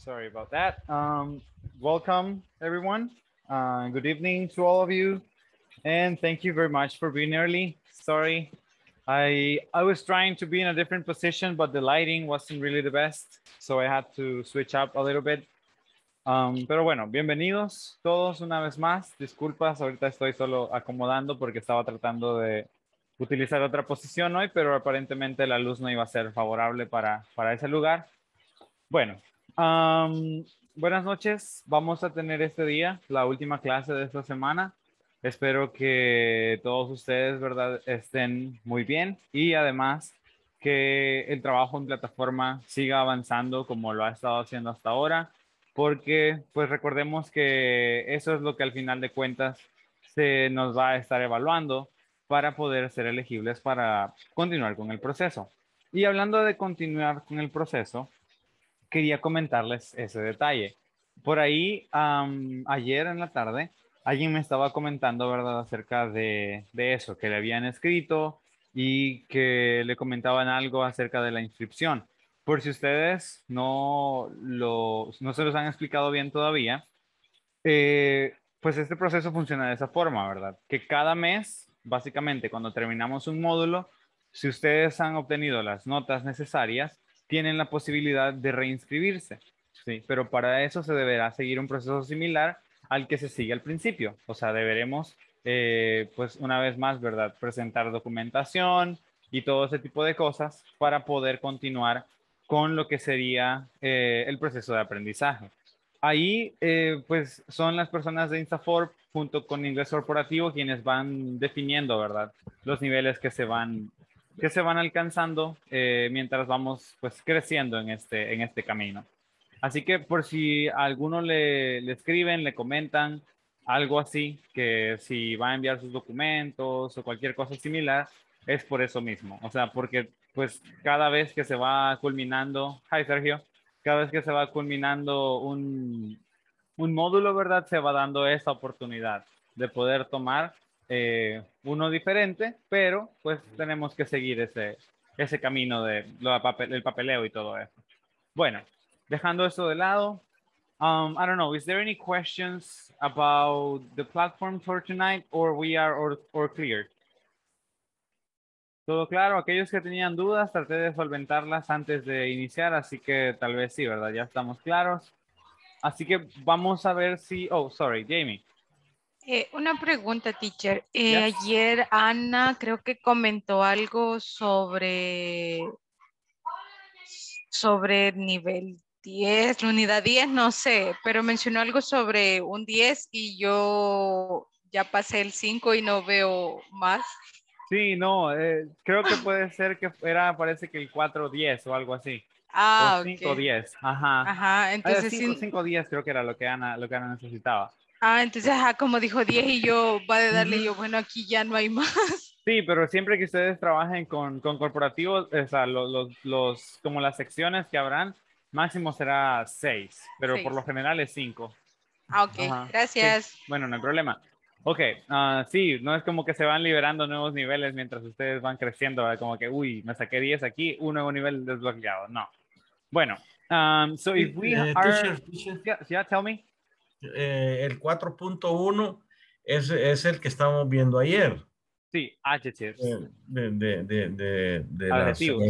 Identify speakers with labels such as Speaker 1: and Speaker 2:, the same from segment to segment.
Speaker 1: Sorry about that. Um, welcome, everyone. Uh, good evening to all of you. And thank you very much for being early. Sorry, I, I was trying to be in a different position, but the lighting wasn't really the best. So I had to switch up a little bit. Um, pero bueno, bienvenidos todos una vez más. Disculpas, ahorita estoy solo acomodando porque estaba tratando de utilizar otra posición hoy, pero aparentemente la luz no iba a ser favorable para, para ese lugar. Bueno, buenas noches. Vamos a tener este día la última clase de esta semana. Espero que todos ustedes, ¿verdad?, estén muy bien y además que el trabajo en plataforma siga avanzando como lo ha estado haciendo hasta ahora, porque pues recordemos que eso es lo que al final de cuentas se nos va a estar evaluando para poder ser elegibles para continuar con el proceso. Y hablando de continuar con el proceso, quería comentarles ese detalle. Por ahí, ayer en la tarde, alguien me estaba comentando, ¿verdad?, acerca de, eso, que le habían escrito y que le comentaban algo acerca de la inscripción. Por si ustedes no, no se los han explicado bien todavía, eh, pues este proceso funciona de esa forma, ¿verdad? Que cada mes, básicamente, cuando terminamos un módulo, si ustedes han obtenido las notas necesarias, tienen la posibilidad de reinscribirse. Sí. Pero para eso se deberá seguir un proceso similar al que se sigue al principio. O sea, deberemos, eh, pues una vez más, ¿verdad? Presentar documentación y todo ese tipo de cosas para poder continuar con lo que sería eh, el proceso de aprendizaje. Ahí, eh, pues, son las personas de Instafor junto con Inglés Corporativo quienes van definiendo, ¿verdad? Los niveles que se van que se van alcanzando eh, mientras vamos pues creciendo en este, en este camino. Así que por si alguno le, escriben, le comentan algo así, que si va a enviar sus documentos o cualquier cosa similar, es por eso mismo. O sea, porque pues cada vez que se va culminando, hi Sergio, cada vez que se va culminando un, un módulo, ¿verdad? Se va dando esa oportunidad de poder tomar eh, uno diferente, pero pues tenemos que seguir ese, ese camino del de papel, papeleo y todo eso. Bueno, dejando eso de lado, um, I don't know, is there any questions about the platform for tonight or we are or, clear? Todo claro, aquellos que tenían dudas traté de solventarlas antes de iniciar, así que tal vez sí, ¿verdad? Ya estamos claros. Así que vamos a ver si, oh, sorry, Jamie.
Speaker 2: Eh, una pregunta, teacher. Eh, ayer Ana creo que comentó algo sobre, sobre el nivel 10, la unidad 10, no sé, pero mencionó algo sobre un 10 y yo ya pasé el 5 y no veo más.
Speaker 1: Sí, no, eh, creo que puede ser que era, parece que el 4-10 o algo así.
Speaker 2: Ah, 5-10,
Speaker 1: ajá. Ajá,
Speaker 2: ah, entonces... 5-10
Speaker 1: creo que era lo que lo que Ana necesitaba.
Speaker 2: Ah, entonces, como dijo 10 y yo va de darle, yo, bueno, aquí ya no hay más.
Speaker 1: Sí, pero siempre que ustedes trabajen con, con corporativos, o sea, los, los, como las secciones que habrán, máximo será 6, pero por lo general es 5.
Speaker 2: Ah, ok, gracias.
Speaker 1: Bueno, no hay problema. Ok, ah, sí, no es como que se van liberando nuevos niveles mientras ustedes van creciendo, como que, uy, me saqué 10 aquí, un nuevo nivel desbloqueado, no. Bueno, um, so if we eh, are... yeah, tell me. Eh, el 4.1 es, el que estamos viendo ayer. Sí, adjetivos. Ah, eh, de, de, adjetivos.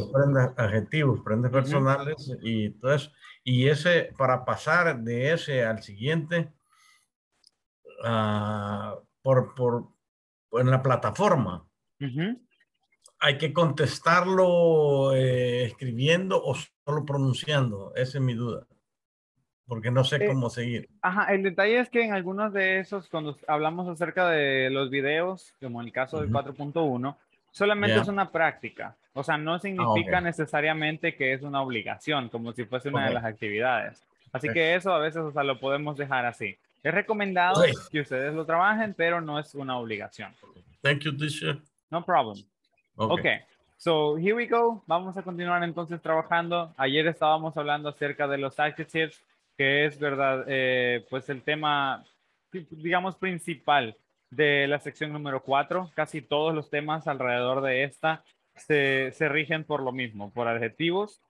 Speaker 1: adjetivos, prendas personales y todo Y ese, para pasar de ese al siguiente, ah, por, en la plataforma, hay que contestarlo eh, escribiendo o solo
Speaker 2: pronunciando. Esa es mi duda porque no sé eh, cómo seguir.
Speaker 1: Ajá, el detalle es que en algunos de esos, cuando hablamos acerca de los videos, como en el caso del 4.1, solamente es una práctica. O sea, no ah, significa necesariamente que es una obligación, como si fuese una de las actividades. Así que eso a veces, o sea, lo podemos dejar así. Es recomendado que ustedes lo trabajen, pero no es una obligación. Thank you, No problem. okay. So here we go. Vamos a continuar entonces trabajando. Ayer estábamos hablando acerca de los adjectives que es, ¿verdad? Eh, pues el tema, digamos, principal de la sección número cuatro. Casi todos los temas alrededor de esta se, rigen por lo mismo, por adjetivos.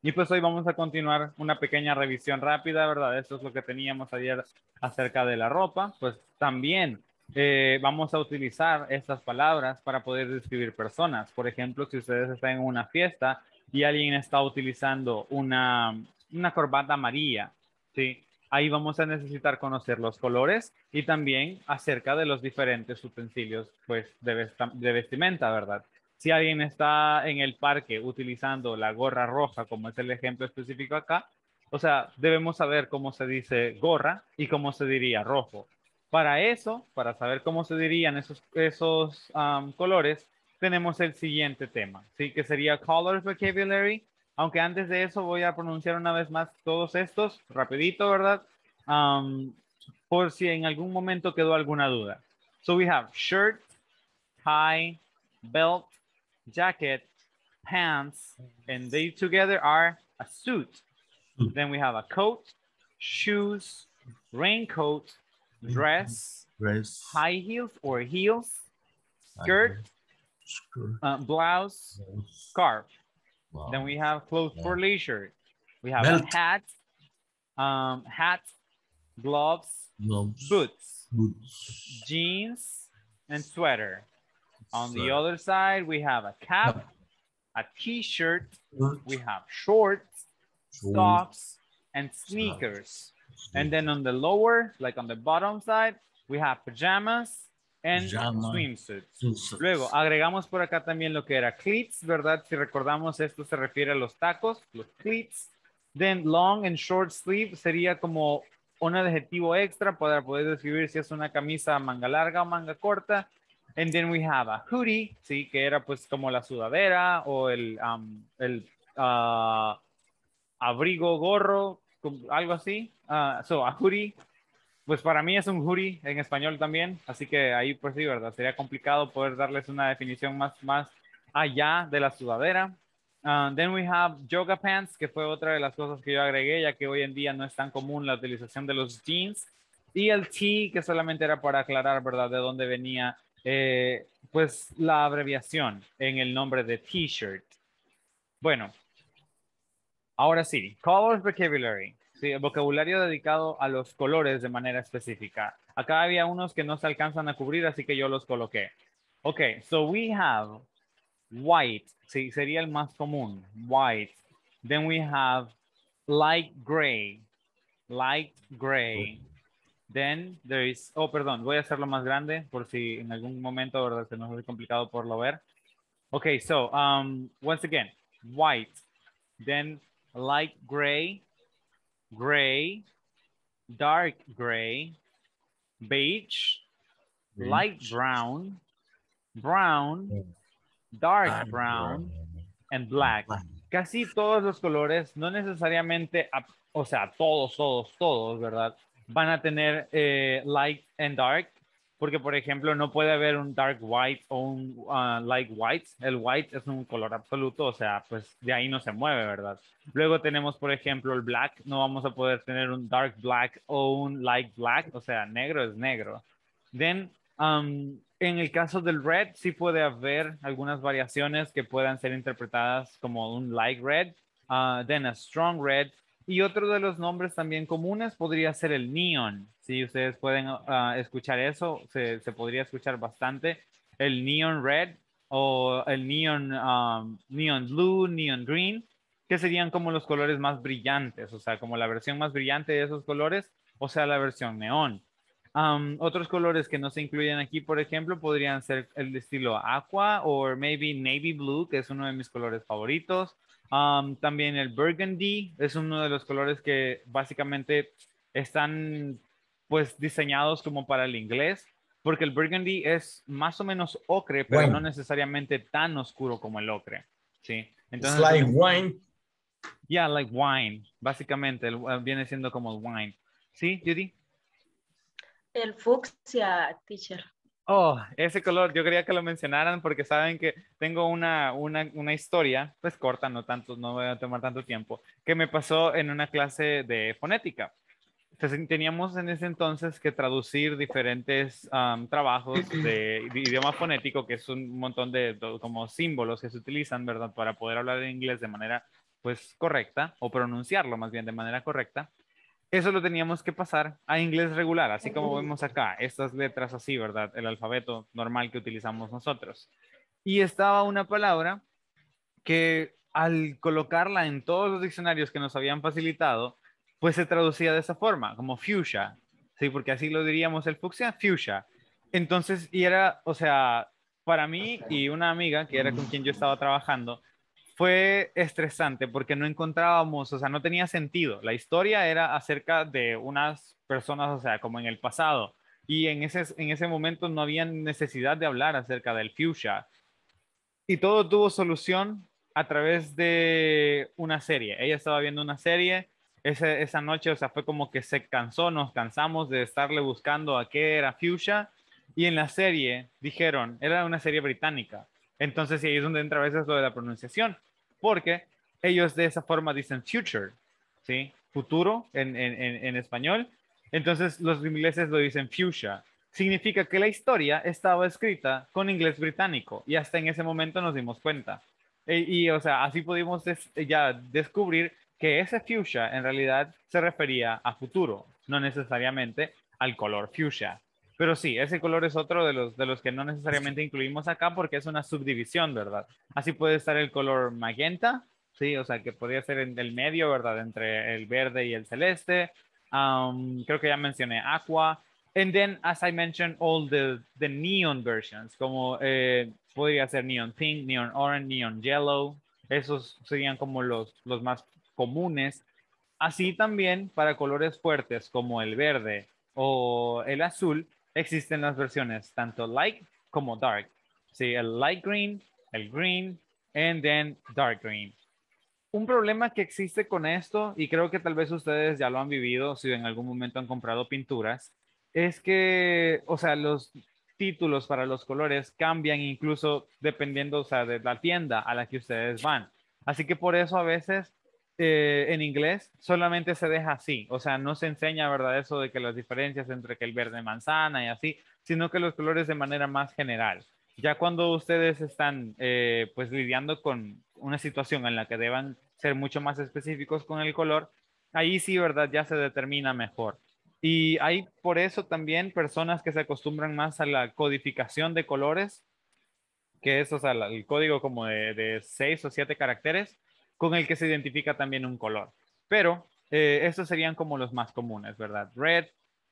Speaker 1: Y pues hoy vamos a continuar una pequeña revisión rápida, ¿verdad? Eso es lo que teníamos ayer acerca de la ropa. Pues también eh, vamos a utilizar estas palabras para poder describir personas. Por ejemplo, si ustedes están en una fiesta y alguien está utilizando una, una corbata amarilla, ¿sí? Ahí vamos a necesitar conocer los colores y también acerca de los diferentes utensilios pues, de, vestimenta, ¿verdad? Si alguien está en el parque utilizando la gorra roja, como es el ejemplo específico acá, o sea, debemos saber cómo se dice gorra y cómo se diría rojo. Para eso, para saber cómo se dirían esos, esos colores, tenemos el siguiente tema, ¿sí? que sería Color Vocabulary Aunque antes de eso voy a pronunciar una vez más todos estos, rapidito, ¿verdad? Um, por si en algún momento quedó alguna duda. So we have shirt, tie, belt, jacket, pants, and they together are a suit. Then we have a coat, shoes, raincoat, dress, dress. high heels or heels, skirt, Uh, blouse, blouse, scarf. Then we have clothes yeah. for leisure. We have Belt. hats, um, hats, gloves, gloves. Boots, boots, jeans, and sweater. On the other side, we have a cap, a t-shirt, we have shorts, socks, and sneakers. And then on the lower, like on the bottom side, we have pajamas, And swimsuits. Luego agregamos por acá también lo que era cleats, ¿verdad? Si recordamos, esto se refiere a los tacos, los cleats. Then long and short sleeve sería como un adjetivo extra para poder describir si es una camisa manga larga o manga corta. And then we have a hoodie, sí, que era pues como la sudadera o el, um, uh, abrigo, gorro, algo así. Uh, so a hoodie. Pues para mí es un jury en español también, así que ahí pues sí, ¿verdad? Sería complicado poder darles una definición más, más allá de la sudadera. Ah, then we have yoga pants, que fue otra de las cosas que yo agregué, ya que hoy en día no es tan común la utilización de los jeans. Y el T, que solamente era para aclarar, ¿verdad?, de dónde venía, eh, pues, la abreviación en el nombre de T-shirt. Bueno, ahora sí, color vocabulary. Sí, vocabulario dedicado a los colores de manera específica. Acá había unos que no se alcanzan a cubrir, así que yo los coloqué. Ok, so we have white, sí, sería el más común, white. Then we have light gray, light gray. Then there is, oh, perdón, voy a hacerlo más grande por si en algún momento, ¿verdad? Se nos hace complicado por lo ver. Okay, so um, once again, white, then light gray, gray, dark gray, beige, light brown, brown, dark brown, and black. Casi todos los colores, no necesariamente, o sea, todos, todos, todos, ¿verdad? Van a tener eh, light and dark, porque por ejemplo no puede haber un dark white o un ah, light white. El white es un color absoluto, o sea, pues de ahí no se mueve, ¿verdad? Luego tenemos, por ejemplo, el black. No vamos a poder tener un dark black o un light black, o sea, negro es negro. Then, um, en el caso del red, sí puede haber algunas variaciones que puedan ser interpretadas como un light red, ah, then a strong red, y otro de los nombres también comunes podría ser el neon. Si ustedes pueden ah, escuchar eso, se, podría escuchar bastante. El neon red o el neon, um, neon blue, neon green, que serían como los colores más brillantes, o sea, como la versión más brillante de esos colores, o sea, la versión neón. Um, otros colores que no se incluyen aquí, por ejemplo, podrían ser el estilo aqua o maybe navy blue, que es uno de mis colores favoritos también el burgundy es uno de los colores que básicamente están pues diseñados como para el inglés, porque el burgundy es más o menos ocre, pero no necesariamente tan oscuro como el ocre. Sí. Entonces, wine. Yeah, like wine. Básicamente ah, viene siendo como wine. ¿Sí, Judy?
Speaker 2: El fucsia, teacher.
Speaker 1: Oh, ese color, yo quería que lo mencionaran porque saben que tengo una, una, historia, pues corta, no tanto, no voy a tomar tanto tiempo, que me pasó en una clase de fonética. teníamos en ese entonces que traducir diferentes trabajos de, idioma fonético, que es un montón de como símbolos que se utilizan, ¿verdad? Para poder hablar en inglés de manera, pues, correcta, o pronunciarlo más bien de manera correcta eso lo teníamos que pasar a inglés regular, así como vemos acá, estas letras así, ¿verdad? El alfabeto normal que utilizamos nosotros. Y estaba una palabra que al colocarla en todos los diccionarios que nos habían facilitado, pues se traducía de esa forma, como fuchsia, ¿sí? Porque así lo diríamos el fuchsia, fuchsia. Entonces, y era, o sea, para mí y una amiga que era con quien yo estaba trabajando, fue estresante porque no encontrábamos, o sea, no tenía sentido. La historia era acerca de unas personas, o sea, como en el pasado. Y en ese, en ese momento no había necesidad de hablar acerca del fuchsia. Y todo tuvo solución a través de una serie. Ella estaba viendo una serie. Esa, esa noche, o sea, fue como que se cansó, nos cansamos de estarle buscando a qué era fuchsia. Y en la serie dijeron, era una serie británica, entonces, ahí es donde entra a veces lo de la pronunciación, porque ellos de esa forma dicen future, ¿sí? Futuro en, español. Entonces, los ingleses lo dicen fuchsia. Significa que la historia estaba escrita con inglés británico y hasta en ese momento nos dimos cuenta. E, y, o sea, así pudimos ya descubrir que ese fuchsia en realidad se refería a futuro, no necesariamente al color fuchsia. Pero sí, ese color es otro de los, de los que no necesariamente incluimos acá porque es una subdivisión, ¿verdad? Así puede estar el color magenta, sí, o sea, que podría ser en el medio, ¿verdad? Entre el verde y el celeste. creo que ya mencioné aqua. And then, as I mentioned, all the, the neon versions, como eh, podría ser neon pink, neon orange, neon yellow. Esos serían como los, los más comunes. Así también para colores fuertes como el verde o el azul, existen las versiones, tanto light como dark. Sí, el light green, el green, and then dark green. Un problema que existe con esto, y creo que tal vez ustedes ya lo han vivido si en algún momento han comprado pinturas, es que, o sea, los títulos para los colores cambian incluso dependiendo, o sea, de la tienda a la que ustedes van. Así que por eso a veces eh, en inglés solamente se deja así, o sea, no se enseña, ¿verdad? Eso de que las diferencias entre que el verde manzana y así, sino que los colores de manera más general. Ya cuando ustedes están eh, pues lidiando con una situación en la que deban ser mucho más específicos con el color, ahí sí, ¿verdad? Ya se determina mejor. Y hay por eso también personas que se acostumbran más a la codificación de colores, que es, o el código como de seis o siete caracteres, con el que se identifica también un color. Pero eh, estos serían como los más comunes, ¿verdad? Red,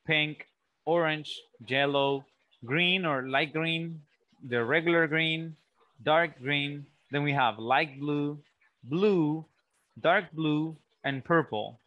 Speaker 1: pink, orange, yellow, green or light green, the regular green, dark green. Then we have light blue, blue, dark blue, and purple.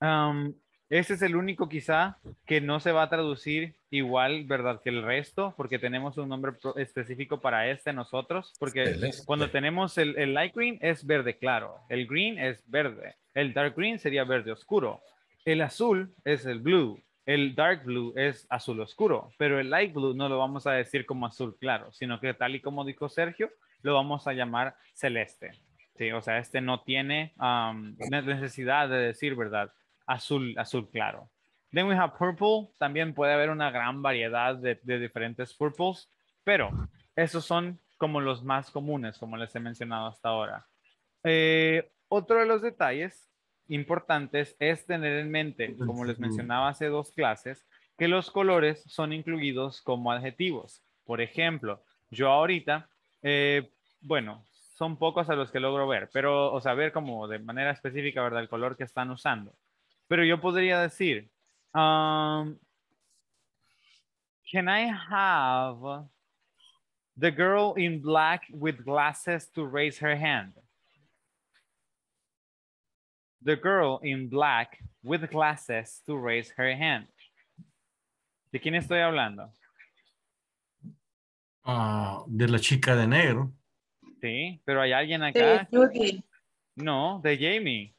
Speaker 1: Um, este es el único quizá que no se va a traducir igual, ¿verdad? Que el resto, porque tenemos un nombre específico para este nosotros, porque este. cuando tenemos el, light green es verde claro, el green es verde, el dark green sería verde oscuro, el azul es el blue, el dark blue es azul oscuro, pero el light blue no lo vamos a decir como azul claro, sino que tal y como dijo Sergio, lo vamos a llamar celeste. Sí, o sea, este no tiene necesidad de decir, ¿verdad? azul, azul claro. Then we have purple. También puede haber una gran variedad de, diferentes purples, pero esos son como los más comunes, como les he mencionado hasta ahora. Eh, otro de los detalles importantes es tener en mente, como les mencionaba hace dos clases, que los colores son incluidos como adjetivos. Por ejemplo, yo ahorita, eh, bueno, son pocos a los que logro ver, pero, o sea, ver como de manera específica, ¿verdad? El color que están usando. Pero yo podría decir, um, can I have the girl in black with glasses to raise her hand? The girl in black with glasses to raise her hand. ¿De quién estoy hablando? Ah, de la chica de negro. Sí, pero hay alguien acá. no, de Jamie.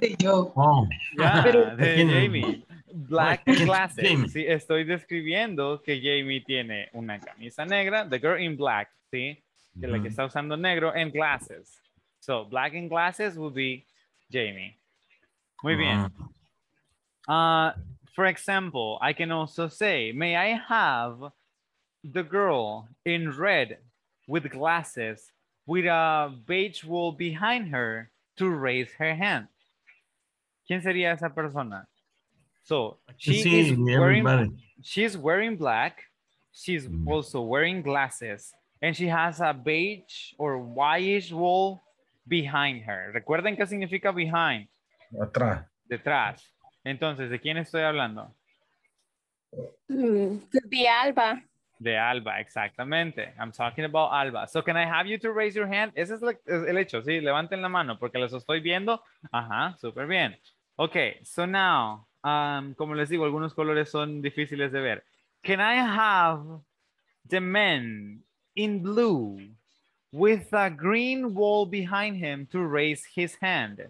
Speaker 2: De yo. Oh. Ah, Jamie.
Speaker 1: Black glasses Sí, estoy describiendo que Jamie tiene una camisa negra, The Girl in Black, ¿sí? Que la que está usando negro en glasses. So, black and glasses would be Jamie. Muy bien. Uh, for example, I can also say, may I have the girl in red with glasses with a beige wall behind her to raise her hand. ¿Quién sería esa persona? So she sí, is wearing she's wearing black. She's mm. also wearing glasses and she has a beige or whitish wall behind her. Recuerden qué significa behind. Atrás. Detrás. Entonces, ¿de quién estoy hablando? Mm, de Alba. De Alba, exactamente. I'm talking about Alba. So can I have you to raise your hand? Ese es el hecho, sí. Levanten la mano porque los estoy viendo. Ajá, súper bien. Ok, so now, um, como les digo, algunos colores son difíciles de ver. Can I have the man in blue with a green wall behind him to raise his hand?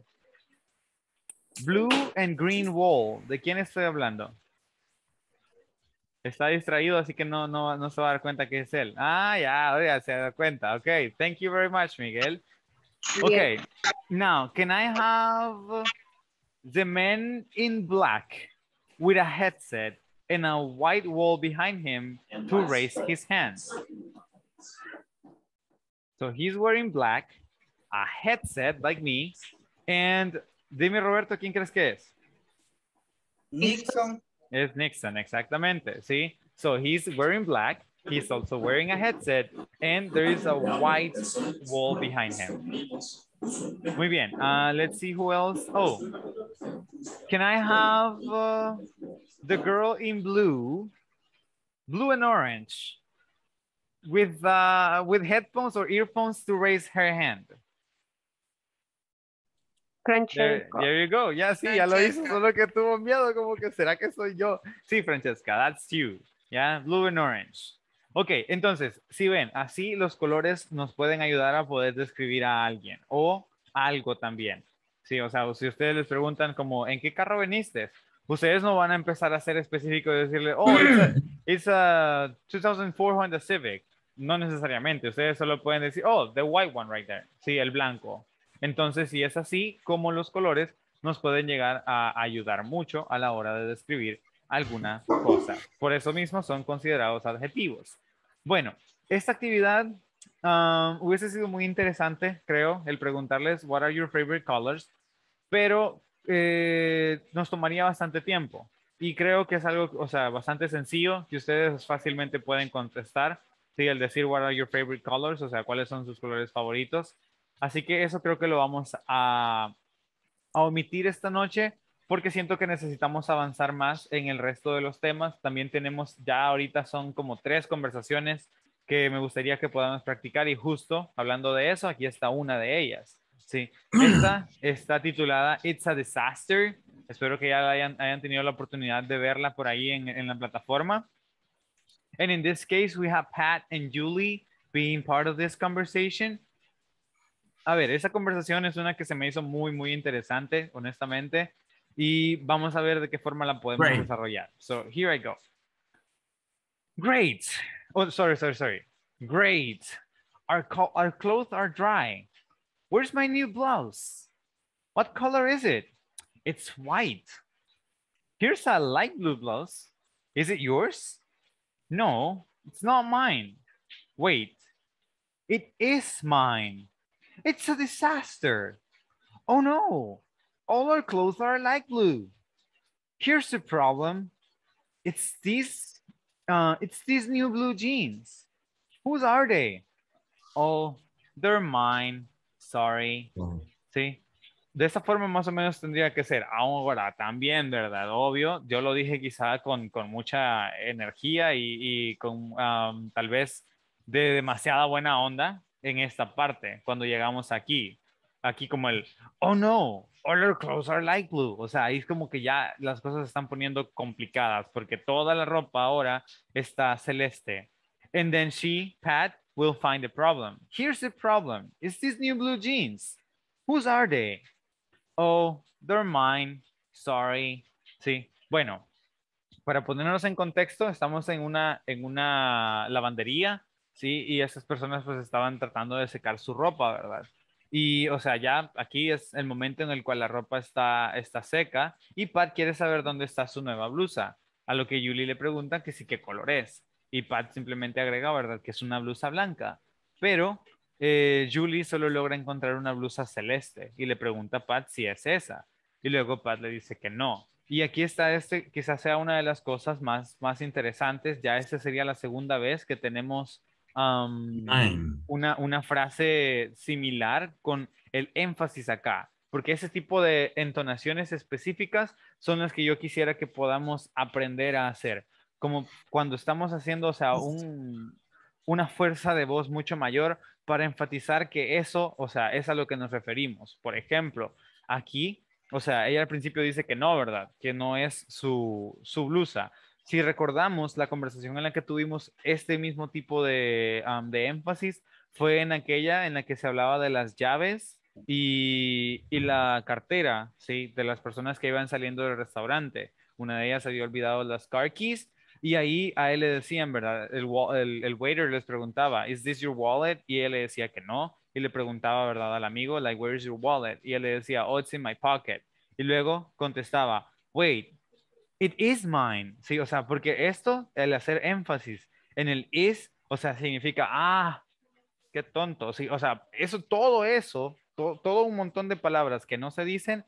Speaker 1: Blue and green wall. ¿De quién estoy hablando? Está distraído, así que no, no, no se va a dar cuenta que es él. Ah, ya, ya se da cuenta. Ok, thank you very much, Miguel. Okay, now can I have the man in black with a headset and a white wall behind him to raise his hands? So he's wearing black, a headset like me, and dime Roberto, ¿quién crees que es? Nixon. It's Nixon, exactamente, see? So he's wearing black, he's also wearing a headset, and there is a white wall behind him. Muy bien, uh, let's see who else. Oh, can I have uh, the girl in blue, blue and orange, with, uh, with headphones or earphones to raise her hand? There, there, you go. Ya sí, ya lo hizo, solo que tuvo miedo, como que será que soy yo. Sí, Francesca, that's you. Ya, blue and orange. Ok, entonces, si ven, así los colores nos pueden ayudar a poder describir a alguien o algo también. Sí, o sea, si ustedes les preguntan como, ¿en qué carro veniste? Ustedes no van a empezar a ser específicos y decirle, oh, it's a, it's a 2004 Honda Civic. No necesariamente, ustedes solo pueden decir, oh, the white one right there. Sí, el blanco. Entonces, si es así, como los colores nos pueden llegar a ayudar mucho a la hora de describir alguna cosa. Por eso mismo son considerados adjetivos. Bueno, esta actividad ah, hubiese sido muy interesante, creo, el preguntarles what are your favorite colors, pero eh, nos tomaría bastante tiempo. Y creo que es algo, o sea, bastante sencillo que ustedes fácilmente pueden contestar. Sí, el decir what are your favorite colors, o sea, cuáles son sus colores favoritos, Así que eso creo que lo vamos a, omitir esta noche porque siento que necesitamos avanzar más en el resto de los temas. También tenemos, ya ahorita son como tres conversaciones que me gustaría que podamos practicar y justo hablando de eso, aquí está una de ellas. Sí, esta está titulada It's a Disaster. Espero que ya hayan, tenido la oportunidad de verla por ahí en, la plataforma. And in this case, we have Pat and Julie being part of this conversation. a ver, esa conversación es una que se me hizo muy, muy interesante, honestamente, y vamos a ver de qué forma la podemos Great. desarrollar. So, here I go. Great. Oh, sorry, sorry, sorry. Great. Our, our clothes are dry. Where's my new blouse? What color is it? It's white. Here's a light blue blouse. Is it yours? No, it's not mine. Wait, it is mine. It's a disaster. Oh no, all our clothes are like blue. Here's the problem. It's these, uh, it's these new blue jeans. Whose are they? Oh, they're mine. Sorry. Sí. De esa forma más o menos tendría que ser. Ahora, también, ¿verdad? Obvio, yo lo dije quizá con, mucha energía y, con um, tal vez de demasiada buena onda, en esta parte cuando llegamos aquí. Aquí como el, oh no, all our clothes are light blue. O sea, ahí es como que ya las cosas se están poniendo complicadas porque toda la ropa ahora está celeste. And then she, Pat, will find a problem. Here's the problem. It's these new blue jeans. Whose are they? Oh, they're mine. Sorry. Sí, bueno, para ponernos en contexto, estamos en una, en una lavandería ¿sí? Y esas personas pues estaban tratando de secar su ropa, ¿verdad? Y, o sea, ya aquí es el momento en el cual la ropa está, está seca y Pat quiere saber dónde está su nueva blusa, a lo que Julie le pregunta que sí, qué color es. Y Pat simplemente agrega, ¿verdad? Que es una blusa blanca. Pero Julie eh, solo logra encontrar una blusa celeste y le pregunta a Pat si es esa. Y luego Pat le dice que no. Y aquí está este, quizás sea una de las cosas más, más interesantes. Ya esta sería la segunda vez que tenemos una, frase similar con el énfasis acá, porque ese tipo de entonaciones específicas son las que yo quisiera que podamos aprender a hacer, como cuando estamos haciendo, o sea, una fuerza de voz mucho mayor para enfatizar que eso, o sea, es a lo que nos referimos. Por ejemplo, aquí, o sea, ella al principio dice que no, ¿verdad? Que no es su, su blusa, si recordamos la conversación en la que tuvimos este mismo tipo de, de énfasis, fue en aquella en la que se hablaba de las llaves y, la cartera, ¿sí? De las personas que iban saliendo del restaurante. Una de ellas había olvidado las car keys y ahí a él le decían, ¿verdad? El, waiter les preguntaba, ¿Is this your wallet? Y él le decía que no. Y le preguntaba, ¿verdad? Al amigo, like, where is your wallet? Y él le decía, oh, it's in my pocket. Y luego contestaba, wait, it is mine, ¿sí? O sea, porque esto, el hacer énfasis en el is, o sea, significa, ah, qué tonto, ¿sí? O sea, eso, todo eso, todo un montón de palabras que no se dicen,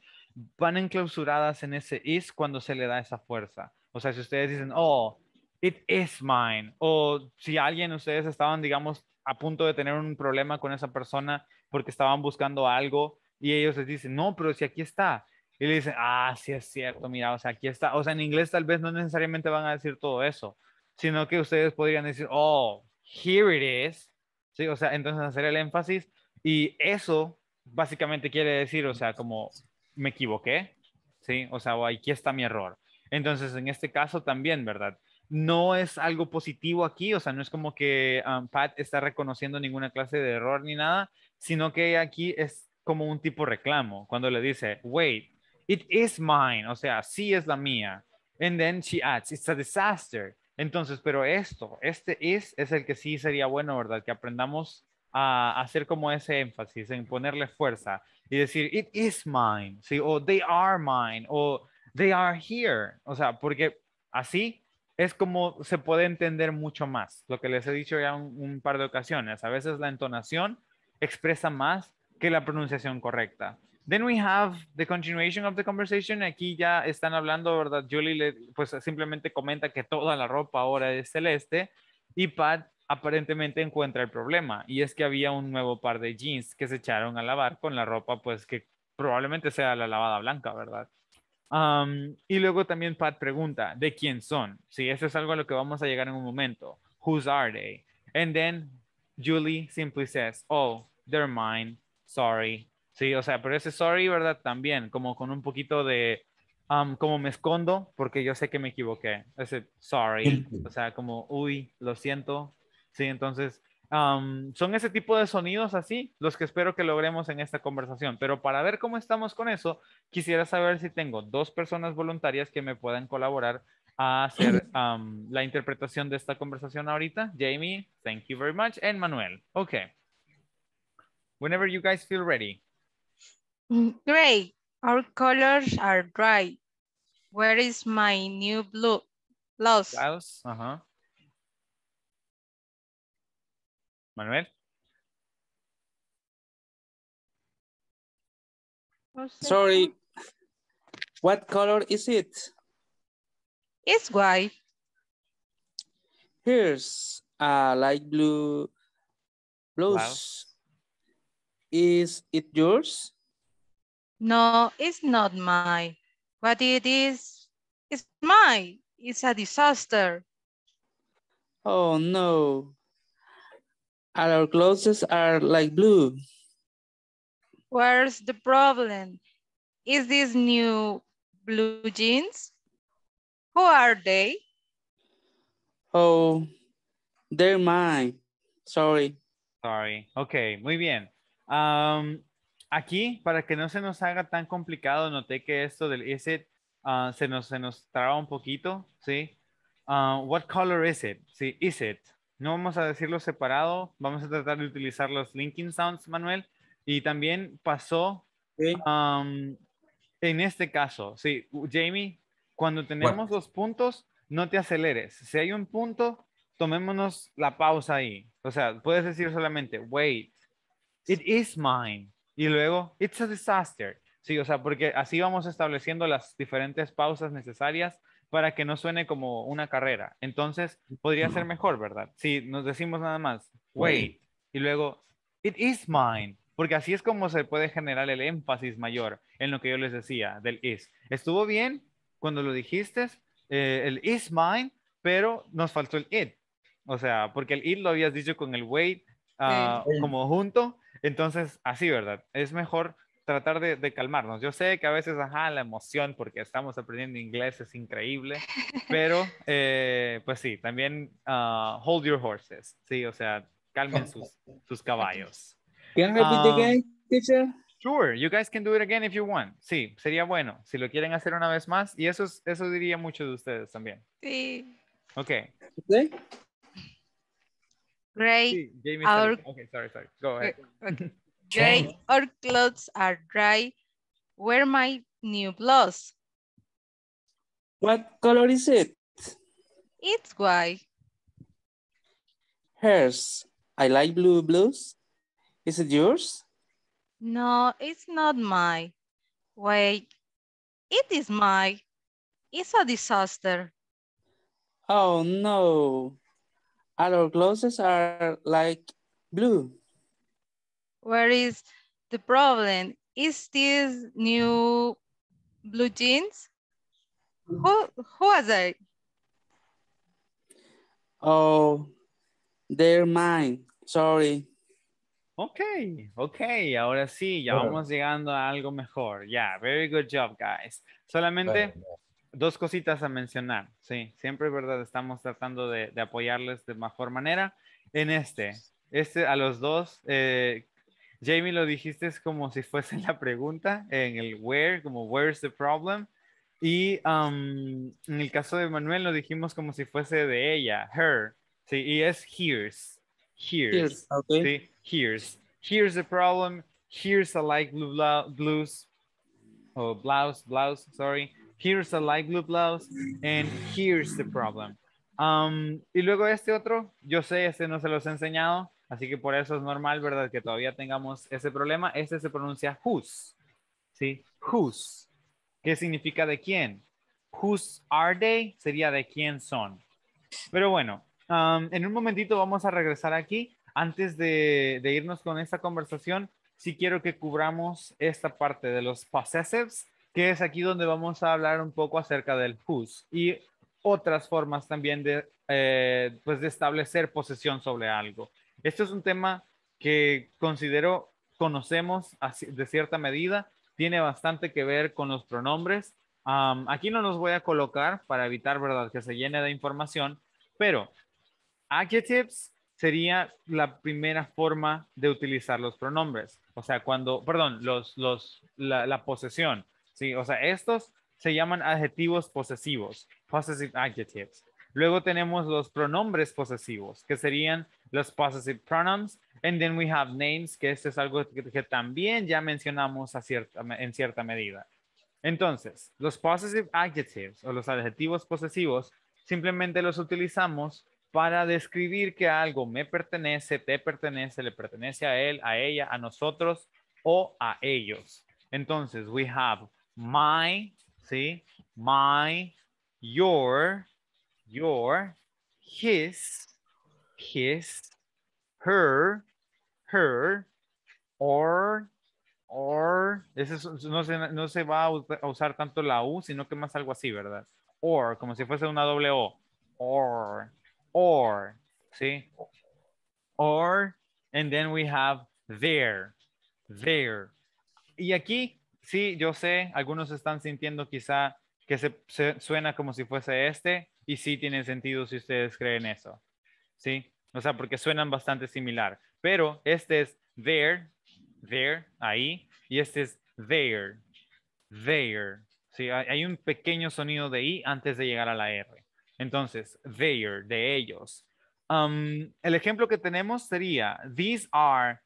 Speaker 1: van enclausuradas en ese is cuando se le da esa fuerza. O sea, si ustedes dicen, oh, it is mine, o si alguien, ustedes estaban, digamos, a punto de tener un problema con esa persona porque estaban buscando algo y ellos les dicen, no, pero si aquí está, y le dicen, ah, sí es cierto, mira, o sea, aquí está, o sea, en inglés tal vez no necesariamente van a decir todo eso, sino que ustedes podrían decir, oh, here it is, ¿sí? O sea, entonces hacer el énfasis y eso básicamente quiere decir, o sea, como me equivoqué, ¿sí? O sea, o aquí está mi error. Entonces, en este caso también, ¿verdad? No es algo positivo aquí, o sea, no es como que um, Pat está reconociendo ninguna clase de error ni nada, sino que aquí es como un tipo reclamo, cuando le dice, wait, It is mine, o sea, sí es la mía. And then she adds, it's a disaster. Entonces, pero esto, este is es el que sí sería bueno, ¿verdad? Que aprendamos a hacer como ese énfasis en ponerle fuerza y decir, it is mine, ¿sí? O they are mine, o they are here. O sea, porque así es como se puede entender mucho más. Lo que les he dicho ya un par de ocasiones, a veces la entonación expresa más que la pronunciación correcta. Then we have the continuation of the conversation. Aquí ya están hablando, ¿verdad? Julie pues simplemente comenta que toda la ropa ahora es celeste y Pat aparentemente encuentra el problema y es que había un nuevo par de jeans que se echaron a lavar con la ropa pues que probablemente sea la lavada blanca, ¿verdad? Um, y luego también Pat pregunta, ¿de quién son? Sí, eso es algo a lo que vamos a llegar en un momento. Whose are they? And then Julie simply says, oh, they're mine. Sorry, Sí, o sea, pero ese sorry, ¿verdad? También, como con un poquito de, um, como me escondo porque yo sé que me equivoqué. Ese sorry, o sea, como, uy, lo siento. Sí, entonces, um, son ese tipo de sonidos así los que espero que logremos en esta conversación. Pero para ver cómo estamos con eso, quisiera saber si tengo dos personas voluntarias que me puedan colaborar a hacer um, la interpretación de esta conversación ahorita. Jamie, thank you very much. And Manuel, ok. Whenever you guys feel ready.
Speaker 2: Gray, our colors are dry. Where is my new blue blouse?
Speaker 1: Blouse, uh-huh. Manuel?
Speaker 2: Sorry, what color is it? It's white. Here's a light blue blouse. Wow. Is it yours? No, it's not my. What it is, it's mine. It's a disaster.
Speaker 1: Oh no. Our clothes
Speaker 2: are like blue. Where's the problem? Is this new blue jeans? Who are they?
Speaker 1: Oh, they're mine. Sorry. Sorry. Okay, muy bien. Um, aquí, para que no se nos haga tan complicado, noté que esto del is it ah, se, nos, se nos traba un poquito, ¿sí? Ah, what color is it? Sí, is it. No vamos a decirlo separado, vamos a tratar de utilizar los linking sounds, Manuel. Y también pasó en este caso, sí, Jamie, cuando tenemos dos los puntos, no te aceleres. Si hay un punto, tomémonos la pausa ahí. O sea, puedes decir solamente, wait, it is mine. Y luego, it's a disaster. Sí, o sea, porque así vamos estableciendo las diferentes pausas necesarias para que no suene como una carrera. Entonces, podría ser mejor, ¿verdad? Si nos decimos nada más, wait, y luego, it is mine, porque así es como se puede generar el énfasis mayor en lo que yo les decía del is. Estuvo bien cuando lo dijiste, eh, el is mine, pero nos faltó el it. O sea, porque el it lo habías dicho con el wait ah, como junto, entonces, así, ¿verdad? Es mejor tratar de, calmarnos. Yo sé que a veces, ajá, la emoción porque estamos aprendiendo inglés es increíble, pero eh, pues sí, también ah, hold your horses, sí, o sea, calmen sus, caballos. ¿Pueden repetir de nuevo, Sure, you guys can do it again if you want. Sí, sería bueno si lo quieren hacer una vez más y eso, eso diría mucho de ustedes también. Sí. Ok. okay.
Speaker 2: Great. Sí, our,
Speaker 1: okay, sorry, sorry. Go ahead.
Speaker 2: Okay. Great. Our clothes are dry. Where my new blouse? What color is it? It's white.
Speaker 1: Hers. I like blue blues. Is it yours?
Speaker 2: No, it's not mine. Wait, it is mine. It's a disaster.
Speaker 1: Oh no. Our clothes are like blue.
Speaker 2: Where is the problem? Is this new blue jeans? Who, who are they?
Speaker 1: Oh, they're mine. Sorry. Ok, ok, ahora sí, ya vamos llegando a algo mejor. Yeah, very good job, guys. Solamente Dos cositas a mencionar, sí, siempre es verdad, estamos tratando de, apoyarles de mejor manera. En este, este a los dos, eh, Jamie lo dijiste es como si fuese la pregunta en el where, como where's the problem. Y um, en el caso de Manuel lo dijimos como si fuese de ella, her, sí, y es here's, here's, here's here's, here's the problem, here's a light blue blues, o blouse, blouse, sorry here's a light blue blouse, and here's the problem. Um, y luego este otro, yo sé, este no se los he enseñado, así que por eso es normal, ¿verdad? Que todavía tengamos ese problema. Este se pronuncia whose, ¿sí? Whose, ¿Qué significa de quién. Whose are they sería de quién son. Pero bueno, um, en un momentito vamos a regresar aquí. Antes de, de irnos con esta conversación, sí quiero que cubramos esta parte de los possessives que es aquí donde vamos a hablar un poco acerca del whose y otras formas también de, eh, pues de establecer posesión sobre algo. Este es un tema que considero conocemos de cierta medida, tiene bastante que ver con los pronombres. aquí no los voy a colocar para evitar, ¿verdad?, que se llene de información, pero adjectives sería la primera forma de utilizar los pronombres. O sea, cuando, perdón, los, la posesión. Sí, o sea, estos se llaman adjetivos posesivos, possessive adjectives. Luego tenemos los pronombres posesivos, que serían los possessive pronouns. And then we have names, que esto es algo que, también ya mencionamos a cierta, en cierta medida. Entonces, los possessive adjectives o los adjetivos posesivos simplemente los utilizamos para describir que algo me pertenece, te pertenece, le pertenece a él, a ella, a nosotros o a ellos. Entonces, we have my, ¿sí? My, your, your, his, his, her, her, or, or, no, se, no se va a usar tanto la U, sino que más algo así, ¿verdad? Or, como si fuese una doble O. Or, or, ¿sí? Or, and then we have there, there. Y aquí sí, yo sé, algunos están sintiendo quizá que se, suena como si fuese este y sí tiene sentido si ustedes creen eso. ¿Sí? O sea, porque suenan bastante similar, pero este es there, there, ahí, y este es there, there. ¿Sí? Hay un pequeño sonido de i antes de llegar a la r. Entonces, there, de ellos. Um, el ejemplo que tenemos sería, these are,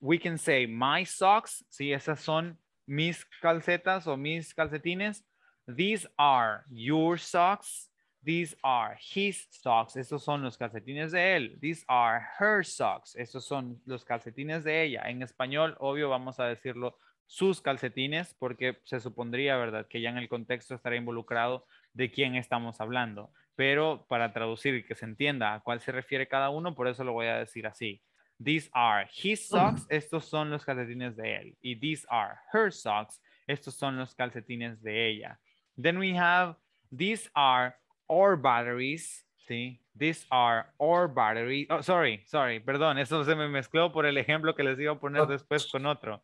Speaker 1: we can say, my socks. Sí, esas son mis calcetas o mis calcetines. These are your socks. These are his socks. Estos son los calcetines de él. These are her socks. Estos son los calcetines de ella. En español, obvio, vamos a decirlo sus calcetines porque se supondría, ¿verdad?, que ya en el contexto estará involucrado de quién estamos hablando. Pero para traducir y que se entienda a cuál se refiere cada uno, por eso lo voy a decir así. These are his socks, estos son los calcetines de él. Y these are her socks, estos son los calcetines de ella. Then we have, these are our batteries, ¿sí? These are our batteries. Oh, sorry, sorry, perdón, eso se me mezcló por el ejemplo que les iba a poner después con otro.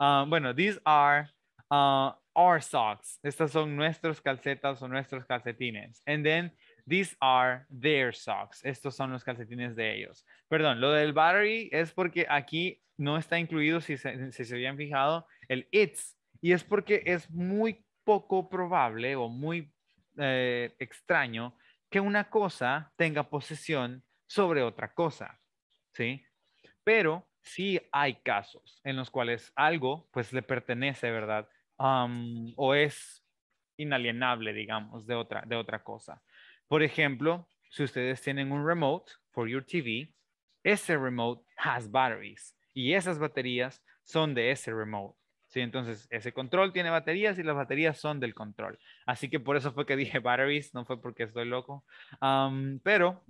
Speaker 1: Um, bueno, these are uh, our socks. Estas son nuestros calcetas o nuestros calcetines. And then These are their socks. Estos son los calcetines de ellos. Perdón, lo del battery es porque aquí no está incluido, si se, habían fijado, el it's. Y es porque es muy poco probable o muy eh, extraño que una cosa tenga posesión sobre otra cosa. ¿Sí? Pero sí hay casos en los cuales algo pues le pertenece, ¿verdad? o es inalienable, digamos, de otra, de otra cosa. Por ejemplo, si ustedes tienen un remote for your TV, ese remote has batteries y esas baterías son de ese remote. ¿sí? Entonces, ese control tiene baterías y las baterías son del control. Así que por eso fue que dije batteries, no fue porque estoy loco. pero,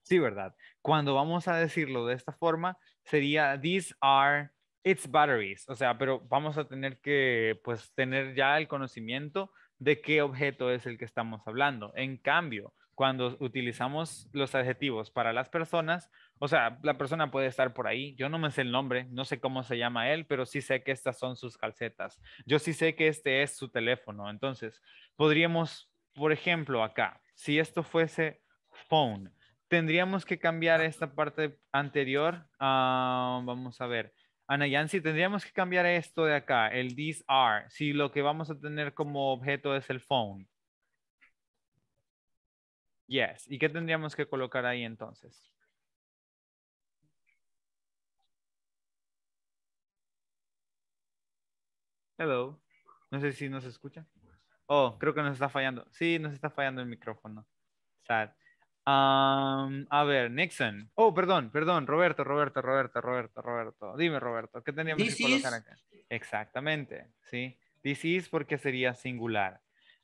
Speaker 1: sí, ¿verdad? Cuando vamos a decirlo de esta forma, sería these are its batteries. O sea, pero vamos a tener que, pues, tener ya el conocimiento de qué objeto es el que estamos hablando. En cambio, cuando utilizamos los adjetivos para las personas, o sea, la persona puede estar por ahí, yo no me sé el nombre, no sé cómo se llama él, pero sí sé que estas son sus calcetas, yo sí sé que este es su teléfono, entonces podríamos, por ejemplo, acá, si esto fuese phone, tendríamos que cambiar esta parte anterior, vamos a ver, Ana Yancy, tendríamos que cambiar esto de acá, el these are, si lo que vamos a tener como objeto es el phone. Yes. ¿Y qué tendríamos que colocar ahí entonces? Hello. No sé si nos escucha. Oh, creo que nos está fallando. Sí, nos está fallando el micrófono. Sad a ver, Nixon. Oh, perdón, perdón, Roberto, Roberto, Roberto, Roberto, Roberto. Dime, Roberto, ¿qué teníamos que colocar acá? Exactamente, sí. This is porque sería singular.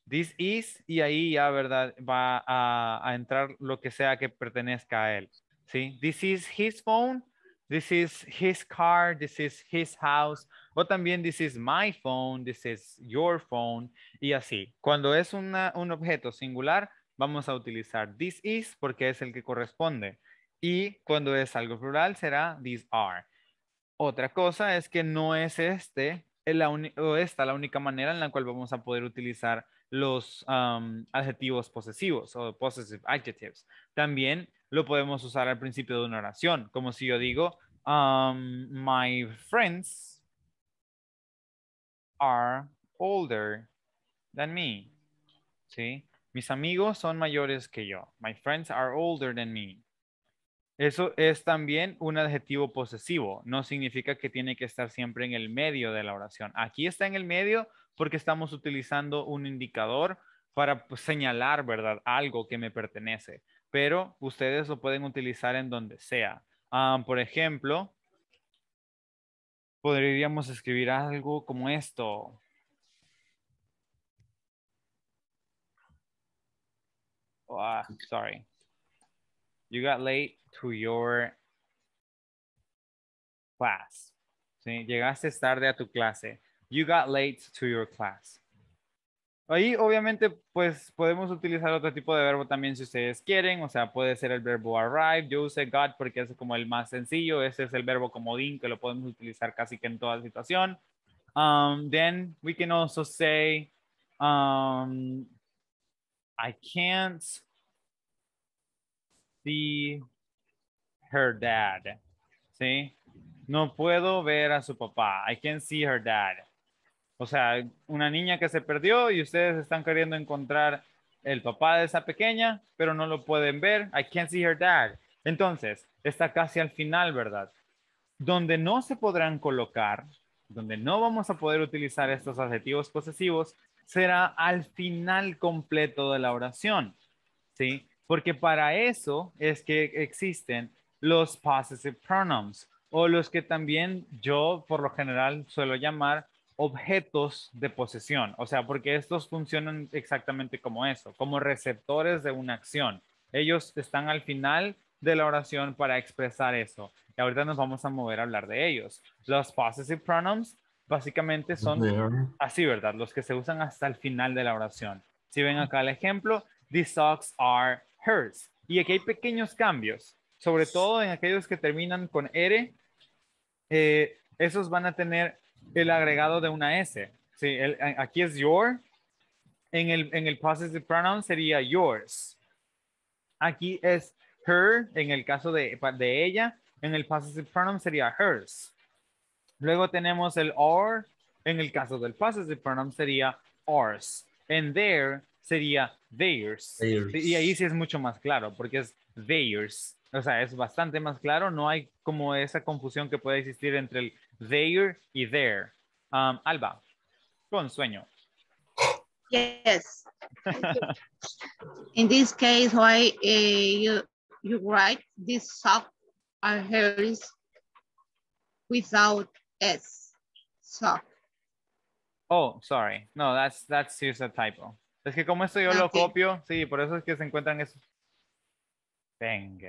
Speaker 1: This is, y ahí ya, ¿verdad? Va a, entrar lo que sea que pertenezca a él. ¿sí? This is his phone, this is his car, this is his house, o también this is my phone, this is your phone, y así. Cuando es un objeto singular, vamos a utilizar this is porque es el que corresponde. Y cuando es algo plural será these are. Otra cosa es que no es este esta la única manera en la cual vamos a poder utilizar los adjetivos posesivos o possessive adjectives. También lo podemos usar al principio de una oración, como si yo digo, my friends are older than me. ¿Sí? Mis amigos son mayores que yo. My friends are older than me. Eso es también un adjetivo posesivo. No significa que tiene que estar siempre en el medio de la oración. Aquí está en el medio porque estamos utilizando un indicador para pues, señalar, ¿verdad? Algo que me pertenece. Pero ustedes lo pueden utilizar en donde sea. Ah, por ejemplo, podríamos escribir algo como esto. Ah, sorry. You got late to your class. Llegaste tarde a tu clase. You got late to your class. Ahí obviamente pues podemos utilizar otro tipo de verbo también si ustedes quieren, o sea, puede ser el verbo arrive, yo usé got porque es como el más sencillo, ese es el verbo comodín que lo podemos utilizar casi que en toda situación. Um, then we can also say um, I can't see her dad. ¿Sí? No puedo ver a su papá. I can't see her dad. O sea, una niña que se perdió y ustedes están queriendo encontrar el papá de esa pequeña, pero no lo pueden ver. I can't see her dad. Entonces, está casi al final, ¿verdad? Donde no se podrán colocar, donde no vamos a poder utilizar estos adjetivos posesivos, será al final completo de la oración, ¿sí? Porque para eso es que existen los possessive pronouns o los que también yo por lo general suelo llamar objetos de posesión, o sea, porque estos funcionan exactamente como eso, como receptores de una acción. Ellos están al final de la oración para expresar eso. Y ahorita nos vamos a mover a hablar de ellos. Los possessive pronouns básicamente son así, ¿verdad? Los que se usan hasta el final de la oración. Si ven acá el ejemplo, these socks are hers. Y aquí hay pequeños cambios, sobre todo en aquellos que terminan con R, eh, esos van a tener el agregado de una S. aquí es your, en el, en el pronoun sería yours. Aquí es her, en el caso de, de ella, en el positive pronoun sería hers. Luego tenemos el or. En el caso del el pronoun sería ours. And there sería theirs. Y ahí sí es mucho más claro porque es theirs. O sea, es bastante más claro. No hay como esa confusión que puede existir entre el their y there. Um, Alba, con sueño.
Speaker 2: Yes. In this case, why eh, you, you write this sock are hers without es sock.
Speaker 1: Oh, sorry. No, that's, that's just a typo. Es que como esto yo lo copio, sí, por eso es que se encuentran esos.
Speaker 2: Dang